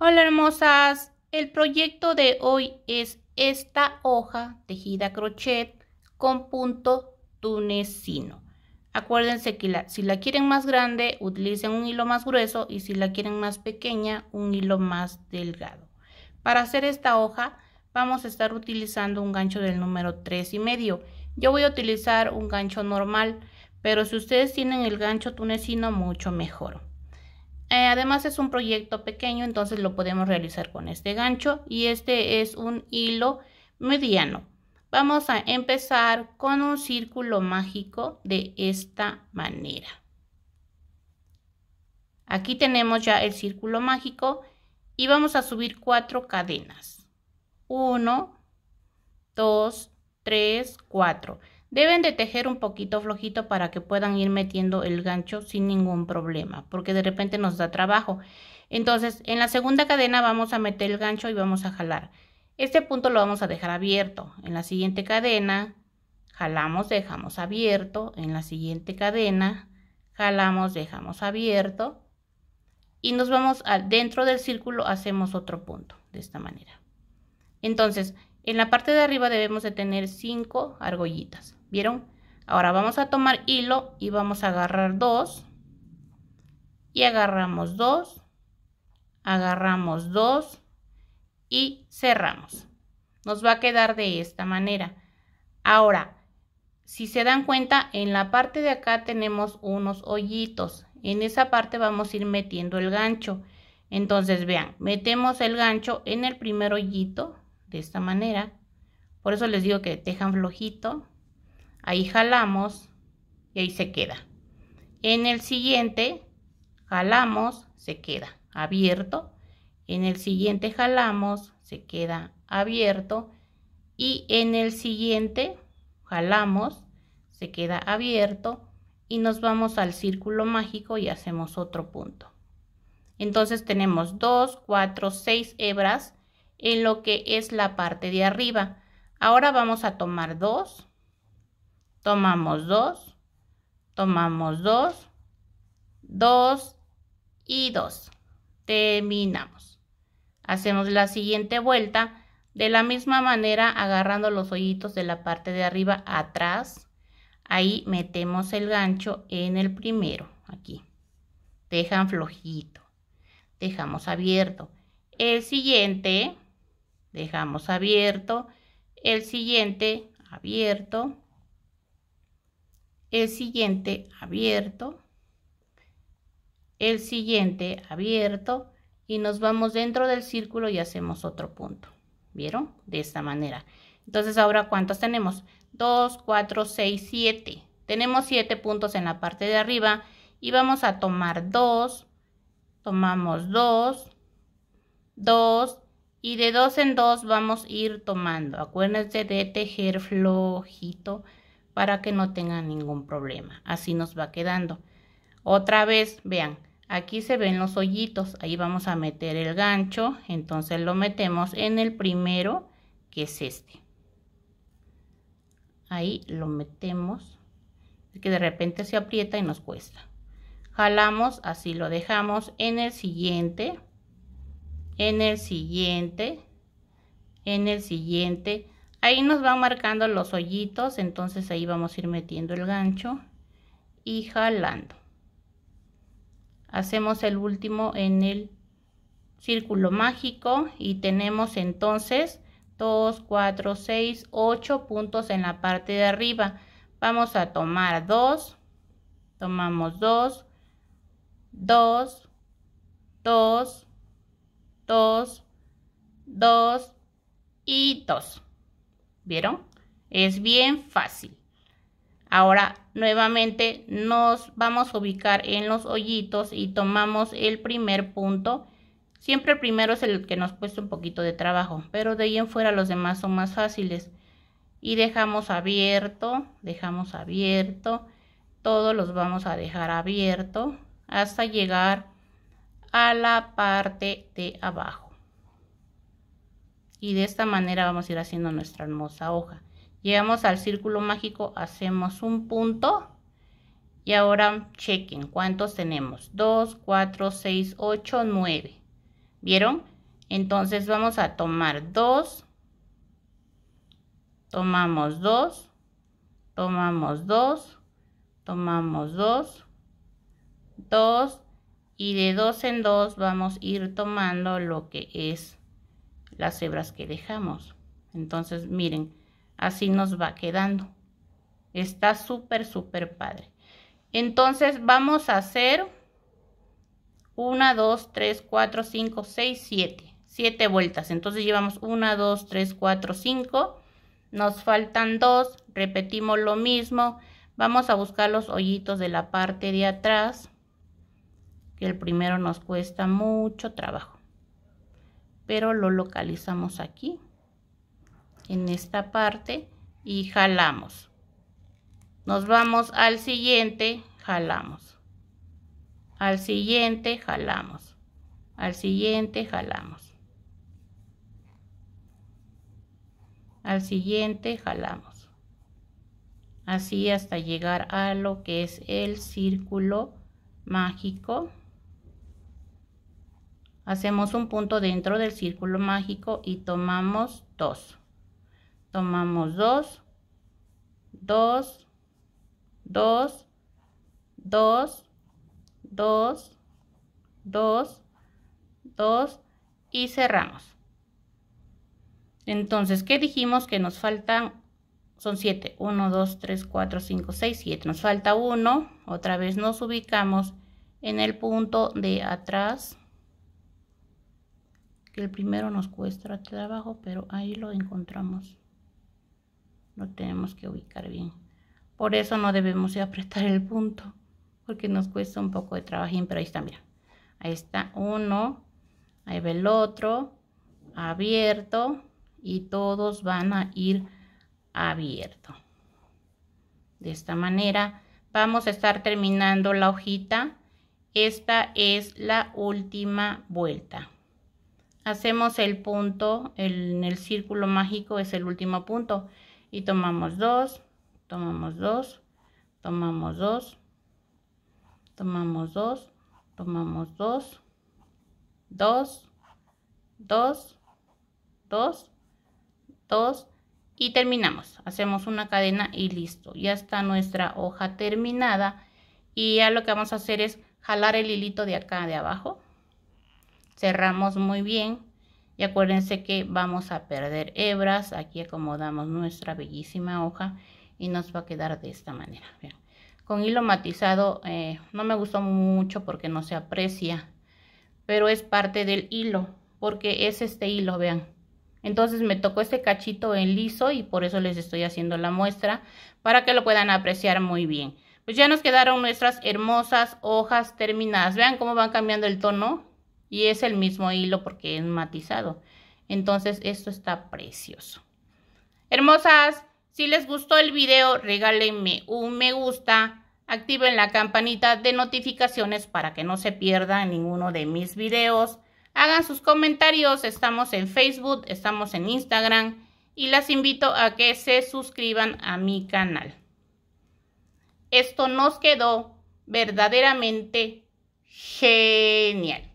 Hola hermosas, el proyecto de hoy es esta hoja tejida crochet con punto tunecino. Acuérdense que si la quieren más grande, utilicen un hilo más grueso y si la quieren más pequeña, un hilo más delgado. Para hacer esta hoja vamos a estar utilizando un gancho del número 3 y medio. Yo voy a utilizar un gancho normal, pero si ustedes tienen el gancho tunecino, mucho mejor. Eh, además es un proyecto pequeño, entonces lo podemos realizar con este gancho y este es un hilo mediano. Vamos a empezar con un círculo mágico de esta manera. Aquí tenemos ya el círculo mágico y vamos a subir cuatro cadenas. Uno, dos, tres, cuatro. Deben de tejer un poquito flojito para que puedan ir metiendo el gancho sin ningún problema, porque de repente nos da trabajo. Entonces, en la segunda cadena vamos a meter el gancho y vamos a jalar. Este punto lo vamos a dejar abierto. En la siguiente cadena, jalamos, dejamos abierto. En la siguiente cadena, jalamos, dejamos abierto. Y nos vamos a, dentro del círculo, hacemos otro punto, de esta manera. Entonces, en la parte de arriba debemos de tener 5 argollitas. ¿Vieron? Ahora vamos a tomar hilo y vamos a agarrar dos. Y agarramos dos. Agarramos dos. Y cerramos. Nos va a quedar de esta manera. Ahora, si se dan cuenta, en la parte de acá tenemos unos hoyitos. En esa parte vamos a ir metiendo el gancho. Entonces, vean, metemos el gancho en el primer hoyito, de esta manera. Por eso les digo que tejan flojito ahí jalamos y ahí se queda. En el siguiente jalamos, se queda abierto. En el siguiente jalamos, se queda abierto. Y en el siguiente jalamos, se queda abierto. Y nos vamos al círculo mágico y hacemos otro punto. Entonces tenemos 2, 4, 6 hebras en lo que es la parte de arriba. Ahora vamos a tomar 2, tomamos 2, tomamos 2, 2 y 2. Terminamos. Hacemos la siguiente vuelta de la misma manera agarrando los hoyitos de la parte de arriba atrás. Ahí metemos el gancho en el primero, aquí. Dejan flojito. Dejamos abierto. El siguiente, dejamos abierto. El siguiente, abierto el siguiente abierto, el siguiente abierto y nos vamos dentro del círculo y hacemos otro punto. ¿Vieron? De esta manera. Entonces ahora ¿cuántos tenemos? 2, 4, 6, 7. Tenemos 7 puntos en la parte de arriba y vamos a tomar 2, tomamos 2, 2 y de 2 en 2 vamos a ir tomando. Acuérdense de tejer flojito para que no tengan ningún problema. Así nos va quedando. Otra vez, vean, aquí se ven los hoyitos. Ahí vamos a meter el gancho. Entonces lo metemos en el primero, que es este. Ahí lo metemos. Que de repente se aprieta y nos cuesta. Jalamos, así lo dejamos en el siguiente, en el siguiente, en el siguiente Ahí nos va marcando los hoyitos, entonces ahí vamos a ir metiendo el gancho y jalando. Hacemos el último en el círculo mágico y tenemos entonces 2, 4, 6, 8 puntos en la parte de arriba. Vamos a tomar 2, tomamos 2, 2, 2, 2, 2 y 2. ¿Vieron? Es bien fácil. Ahora nuevamente nos vamos a ubicar en los hoyitos y tomamos el primer punto. Siempre el primero es el que nos cuesta un poquito de trabajo, pero de ahí en fuera los demás son más fáciles. Y dejamos abierto, dejamos abierto, todos los vamos a dejar abierto hasta llegar a la parte de abajo y de esta manera vamos a ir haciendo nuestra hermosa hoja. Llegamos al círculo mágico, hacemos un punto y ahora chequen cuántos tenemos. 2, 4, 6, 8, 9. ¿Vieron? Entonces vamos a tomar 2, tomamos 2, tomamos 2, tomamos 2, 2 y de 2 en 2 vamos a ir tomando lo que es las hebras que dejamos. Entonces, miren, así nos va quedando. Está súper, súper padre. Entonces, vamos a hacer 1, 2, 3, 4, 5, 6, 7. 7 vueltas. Entonces, llevamos 1, 2, 3, 4, 5. Nos faltan 2. Repetimos lo mismo. Vamos a buscar los hoyitos de la parte de atrás. Que el primero nos cuesta mucho trabajo pero lo localizamos aquí en esta parte y jalamos nos vamos al siguiente jalamos al siguiente jalamos al siguiente jalamos al siguiente jalamos así hasta llegar a lo que es el círculo mágico Hacemos un punto dentro del círculo mágico y tomamos 2. Tomamos 2, 2, 2, 2, 2, 2, 2 y cerramos. Entonces, ¿qué dijimos? Que nos faltan, son 7, 1, 2, 3, 4, 5, 6, 7. Nos falta 1, otra vez nos ubicamos en el punto de atrás el primero nos cuesta trabajo, pero ahí lo encontramos. Lo tenemos que ubicar bien. Por eso no debemos apretar el punto, porque nos cuesta un poco de trabajín, pero ahí está, mira. Ahí está uno, ahí va el otro, abierto, y todos van a ir abierto. De esta manera vamos a estar terminando la hojita. Esta es la última vuelta hacemos el punto en el círculo mágico es el último punto y tomamos dos tomamos dos tomamos dos tomamos dos tomamos dos, dos, dos, dos, dos y terminamos hacemos una cadena y listo ya está nuestra hoja terminada y ya lo que vamos a hacer es jalar el hilito de acá de abajo cerramos muy bien y acuérdense que vamos a perder hebras aquí acomodamos nuestra bellísima hoja y nos va a quedar de esta manera con hilo matizado eh, no me gustó mucho porque no se aprecia pero es parte del hilo porque es este hilo vean entonces me tocó este cachito en liso y por eso les estoy haciendo la muestra para que lo puedan apreciar muy bien pues ya nos quedaron nuestras hermosas hojas terminadas vean cómo van cambiando el tono y es el mismo hilo porque es matizado. Entonces esto está precioso. Hermosas, si les gustó el video, regálenme un me gusta, activen la campanita de notificaciones para que no se pierda ninguno de mis videos. Hagan sus comentarios, estamos en Facebook, estamos en Instagram y las invito a que se suscriban a mi canal. Esto nos quedó verdaderamente genial.